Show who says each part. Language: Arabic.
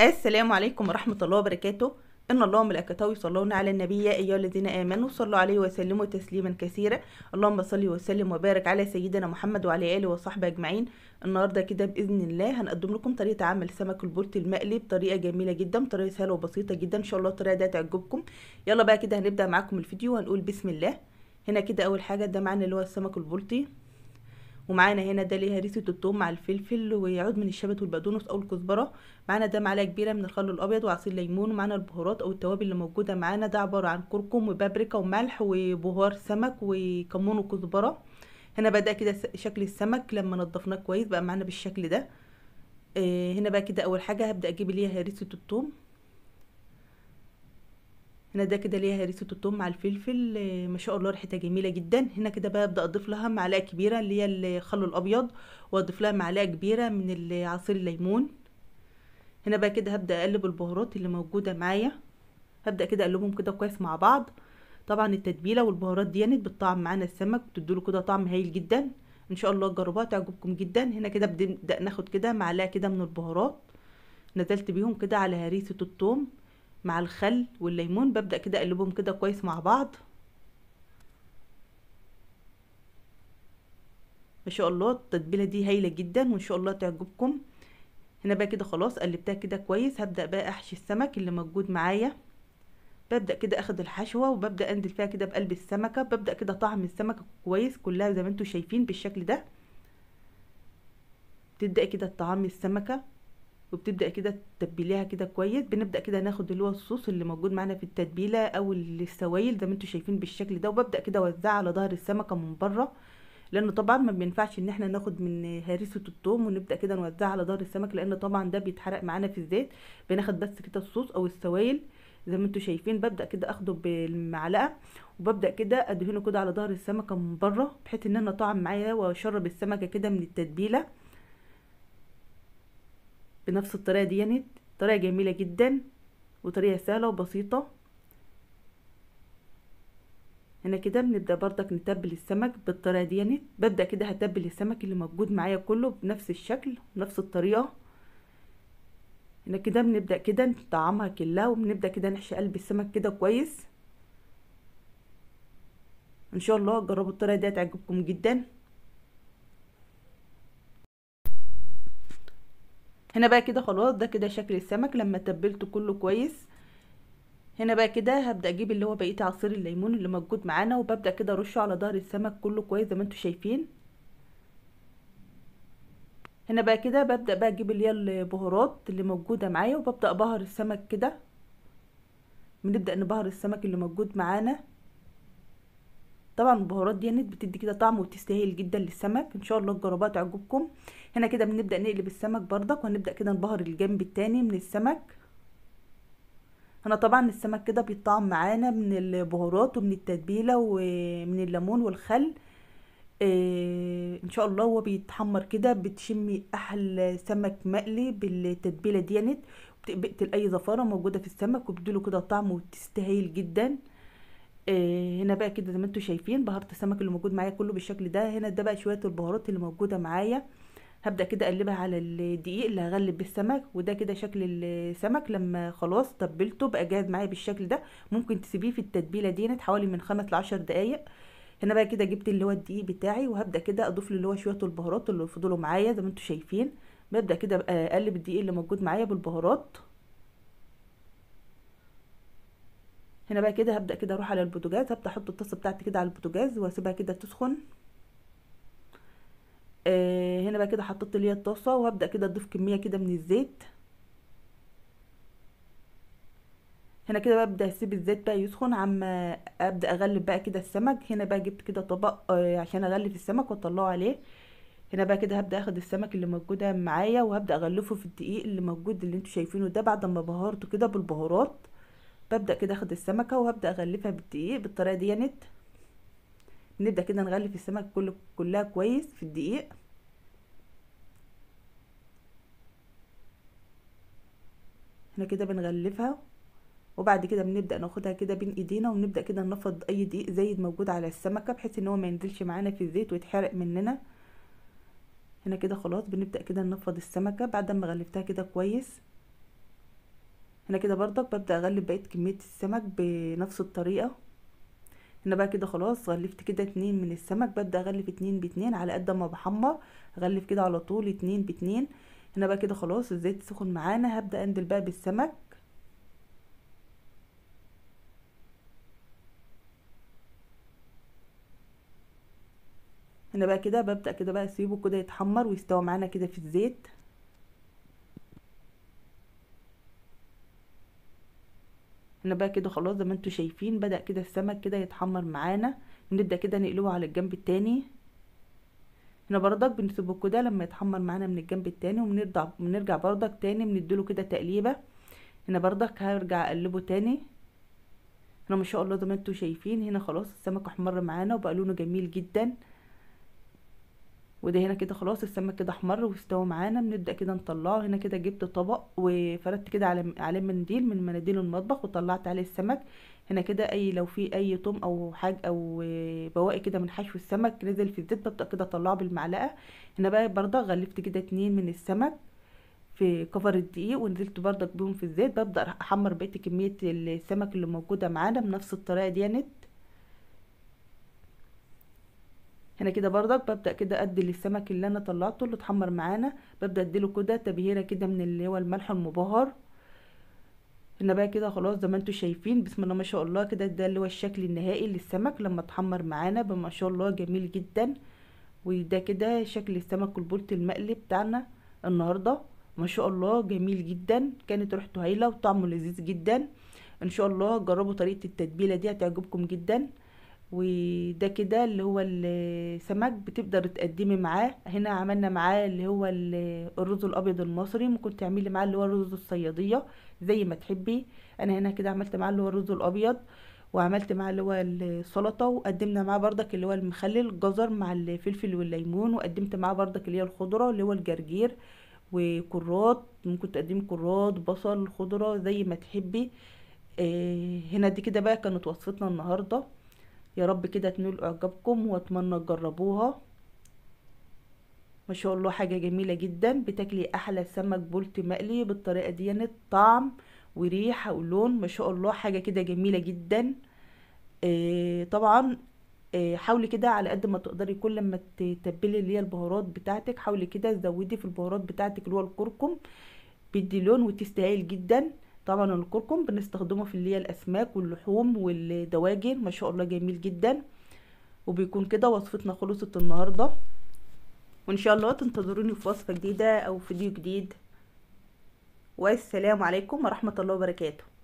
Speaker 1: السلام عليكم ورحمة الله وبركاته إن الله ملائكته يصلون على النبي يا أيها الذين آمنوا صلوا عليه وسلموا تسليما كثيرا اللهم صل وسلم وبارك على سيدنا محمد وعلى آله وصحبه أجمعين النهارده كده بإذن الله هنقدم لكم طريقة عمل سمك البولت المقلي بطريقة جميلة جدا طريقة سهلة وبسيطة جدا إن شاء الله الطريقة دي هتعجبكم يلا بقى كده هنبدأ معاكم الفيديو وهنقول بسم الله هنا كده أول حاجة ده معانا اللي هو السمك البلطي ومعانا هنا ده ليه هريسه الثوم مع الفلفل ويعود من الشبت والبقدونس او الكزبره معانا ده معلقه كبيره من الخل الابيض وعصير ليمون ومعانا البهارات او التوابل اللي موجوده معانا ده عباره عن كركم وبابريكا وملح وبهار سمك وكمون وكزبره هنا بدا كده شكل السمك لما نضفناه كويس بقى معانا بالشكل ده آه، هنا بقى كده اول حاجه هبدا اجيب ليها هريسه الثوم هنا ده كده ليها هريسه التوم مع الفلفل آه، ما شاء الله ريحتها جميله جدا هنا كده ابدا اضيف لها معلقه كبيره اللي هي الخل الابيض واضيف لها معلقه كبيره من عصير الليمون هنا بقى كده هبدا اقلب البهارات اللي موجوده معايا هبدا كده اقلبهم كده كويس مع بعض طبعا التتبيله والبهارات يعني بتطعم معانا السمك بتديله كده طعم هايل جدا ان شاء الله تجربوها تعجبكم جدا هنا كده بنبدا ناخد كده معلقه كده من البهارات نزلت بيهم كده على هريسه الثوم مع الخل والليمون ببدأ كده اقلبهم كده كويس مع بعض ما شاء الله التتبيله دي هايله جدا وان شاء الله تعجبكم هنا بقى كده خلاص قلبتها كده كويس هبدا بقى احشي السمك اللي موجود معايا ببدا كده اخد الحشوه وببدا انزل فيها كده بقلب السمكه ببدا كده طعم السمكه كويس كلها زي ما انتم شايفين بالشكل ده تبدا كده طعم السمكه وبتبدا كده تتبليها كده كويس بنبدا كده ناخد اللي هو الصوص اللي موجود معانا في التتبيله او السوائل زي ما انتم شايفين بالشكل ده وببدا كده اوزعها على ظهر السمكه من بره لان طبعا ما بينفعش ان احنا ناخد من هريسه الثوم ونبدا كده نوزعها على ظهر السمك لان طبعا ده بيتحرق معانا في الزيت بناخد بس كده الصوص او السوائل زي ما انتم شايفين ببدا كده اخده بالمعلقه وببدا كده ادهنه كده على ظهر السمكه من بره بحيث ان انا طعم معايا واشرب السمكه كده من التتبيله بنفس الطريقه دي يعني طريقه جميله جدا وطريقه سهله وبسيطه هنا كده بنبدا بردك نتبل السمك بالطريقه دي يعني ببدا كده هتبل السمك اللي موجود معايا كله بنفس الشكل ونفس الطريقه هنا كده بنبدا كده نطعمها كلها وبنبدا كده نحشي قلب السمك كده كويس ان شاء الله جربوا الطريقه دي هتعجبكم جدا هنا بقى كده خلاص ده كده شكل السمك لما تبلته كله كويس هنا بقى كده هبدا اجيب اللي هو بقيه عصير الليمون اللي موجود معانا وببدا كده ارشه على ظهر السمك كله كويس زي ما انتم شايفين هنا بقى كده ببدا بقى اجيب اللي هي البهارات اللي موجوده معايا وببدا ابهر السمك كده بنبدا نبهر السمك اللي موجود معانا طبعا البهارات ديت بتدي كده طعم وتستاهل جدا للسمك ان شاء الله تجربوها تعجبكم هنا كده بنبدا نقلب السمك بردك وهنبدا كده نبهر الجنب التاني من السمك هنا طبعا السمك كده بيطعم معانا من البهارات ومن التتبيله ومن الليمون والخل إيه ان شاء الله هو بيتحمر كده بتشمي احلى سمك مقلي بالتتبيله ديت بتقتل اي زفاره موجوده في السمك وبتديله كده طعم وتستاهل جدا آه، هنا بقى كده زي ما انتم شايفين بهارات السمك اللي موجود معايا كله بالشكل ده هنا ده بقى شوية البهارات اللي موجودة معايا هبدأ كده أقلبها على الدقيق اللي هغلب بيه السمك وده كده شكل السمك لما خلاص تبلته بقى جاهز معايا بالشكل ده ممكن تسيبيه في التتبيلة ديت حوالي من خمس لعشر دقايق هنا بقى كده جبت اللي هو الدقيق بتاعي وهبدأ كده أضيف له اللي هو شوية البهارات اللي فضلوا معايا زي ما انتم شايفين ببدأ كده أقلب الدقيق اللي موجود معايا بالبهارات هنا بقى كده هبدا كده اروح على البوتاجاز هبدا احط الطاسه بتاعتي كده على البوتاجاز واسيبها كده تسخن آه هنا بقى كده حطيت ليا الطاسه وهبدا كده اضيف كميه كده من الزيت هنا كده ببدا اسيب الزيت بقى يسخن عم ابدا اغلف بقى كده السمك هنا بقى جبت كده طبق آه عشان اغلف السمك واطلعه عليه هنا بقى كده هبدا اخد السمك اللي موجوده معايا وهبدا اغلفه في الدقيق اللي موجود اللي انتوا شايفينه ده بعد ما بهرته كده بالبهارات ببدأ كده اخد السمكة وهبدأ اغلفها بالدقيق بالطريقة دي نت يعني. نبدأ كده نغلف السمكة كله كلها كويس في الدقيق احنا كده بنغلفها وبعد كده بنبدأ ناخدها كده بين ايدينا ونبدأ كده نفض اي دقيق زايد موجود على السمكة بحيث ان هو ما ينزلش معانا في الزيت ويتحرق مننا هنا كده خلاص بنبدأ كده نفض السمكة بعد ما غلفتها كده كويس هنا كده بردك ببدأ اغلف بقية كمية السمك بنفس الطريقة هنا بقى كده خلاص غلفت كده اتنين من السمك ببدأ اغلف اتنين باتنين على قد ما بحمر اغلف كده على طول اتنين باتنين هنا بقى كده خلاص الزيت سخن معانا هبدأ اندل بقى بالسمك هنا بقى كده ببدأ كده بقى اسيبه كده يتحمر ويستوى معانا كده في الزيت احنا بقى كده خلاص زي ما انتوا شايفين بدأ كده السمك كده يتحمر معانا نبدأ كده نقلبه على الجنب التاني هنا برضك بنسيبه كده لما يتحمر معانا من الجنب التاني وبنرجع بنرجع برضك تاني بنديله كده تقليبه هنا برضك هرجع اقلبه تاني هنا ما شاء الله زي ما انتوا شايفين هنا خلاص السمك احمر معانا وبقى لونه جميل جدا وده هنا كده خلاص السمك كده احمر واستوى معانا بنبدا كده نطلعه هنا كده جبت طبق وفردت كده على عليه منديل من مناديل المطبخ وطلعت عليه السمك هنا كده اي لو في اي توم او حاج او بواقي كده من حشو السمك نزل في الزيت ببدا كده اطلعه بالمعلقه هنا بقى برضه غلفت كده اتنين من السمك في كفر الدقيق ونزلت بردك بيهم في الزيت ببدا احمر بقيه كميه السمك اللي موجوده معانا بنفس الطريقه ديت هنا كده بردك ببدا كده ادي للسمك اللي انا طلعته اللي اتحمر معانا ببدا اديله كده تبهيره كده من اللي هو الملح المبهر هنا بقى كده خلاص زي ما انتم شايفين بسم الله ما شاء الله كده ده اللي هو الشكل النهائي للسمك لما اتحمر معانا ما شاء الله جميل جدا وده كده شكل السمك البولت المقلي بتاعنا النهارده ما شاء الله جميل جدا كانت ريحته هايله وطعمه لذيذ جدا ان شاء الله جربوا طريقه التتبيله دي هتعجبكم جدا وده كده اللي هو السمك بتقدر تقدمي معاه هنا عملنا معاه اللي هو الرز الابيض المصري ممكن تعملي معاه اللي هو الرز الصياديه زي ما تحبي انا هنا كده عملت معاه اللي هو الرز الابيض وعملت معاه اللي هو السلطه وقدمنا معاه بردك اللي هو المخلل الجزر مع الفلفل والليمون وقدمت معاه بردك اللي هي الخضره اللي هو الجرجير وكرات ممكن تقدمي كرات بصل خضره زي ما تحبي آه، هنا دي كده بقى كانت وصفتنا النهارده يا رب كده تنول اعجابكم واتمنى تجربوها ما شاء الله حاجة جميلة جدا بتاكلي احلى سمك بولت مقلي بالطريقة يعني طعم وريحة ولون ما شاء الله حاجة كده جميلة جدا آه طبعا آه حاولي كده على قد ما تقدري كل ما تتبلي اللي هي البهارات بتاعتك حاولي كده تزودي في البهارات بتاعتك اللي هو الكركم بيدي لون وتستاهل جدا طبعا الكركم بنستخدمه في اللي هي الاسماك واللحوم والدواجن ما شاء الله جميل جدا وبيكون كده وصفتنا خلصت النهارده وان شاء الله تنتظروني في وصفه جديده او فيديو جديد والسلام عليكم ورحمه الله وبركاته